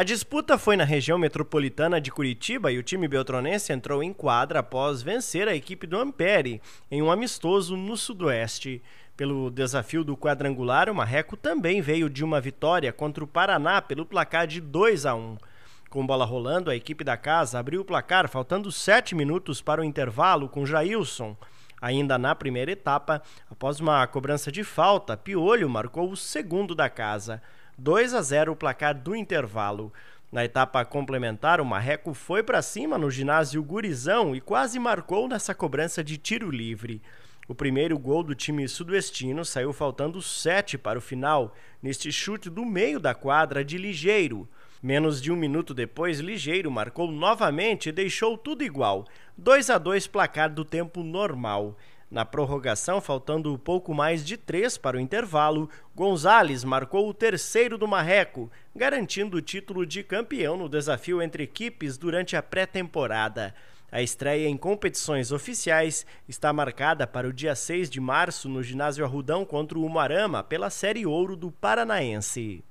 A disputa foi na região metropolitana de Curitiba e o time beltronense entrou em quadra após vencer a equipe do Ampere em um amistoso no Sudoeste. Pelo desafio do quadrangular, o Marreco também veio de uma vitória contra o Paraná pelo placar de 2 a 1. Com bola rolando, a equipe da casa abriu o placar faltando 7 minutos para o intervalo com Jailson. Ainda na primeira etapa, após uma cobrança de falta, Piolho marcou o segundo da casa. 2 a 0 o placar do intervalo. Na etapa complementar, o Marreco foi para cima no ginásio Gurizão e quase marcou nessa cobrança de tiro livre. O primeiro gol do time sudoestino saiu faltando sete para o final, neste chute do meio da quadra de Ligeiro. Menos de um minuto depois, Ligeiro marcou novamente e deixou tudo igual, 2 a 2 placar do tempo normal. Na prorrogação, faltando pouco mais de três para o intervalo, Gonzalez marcou o terceiro do Marreco, garantindo o título de campeão no desafio entre equipes durante a pré-temporada. A estreia em competições oficiais está marcada para o dia 6 de março no ginásio Arrudão contra o Umarama pela Série Ouro do Paranaense.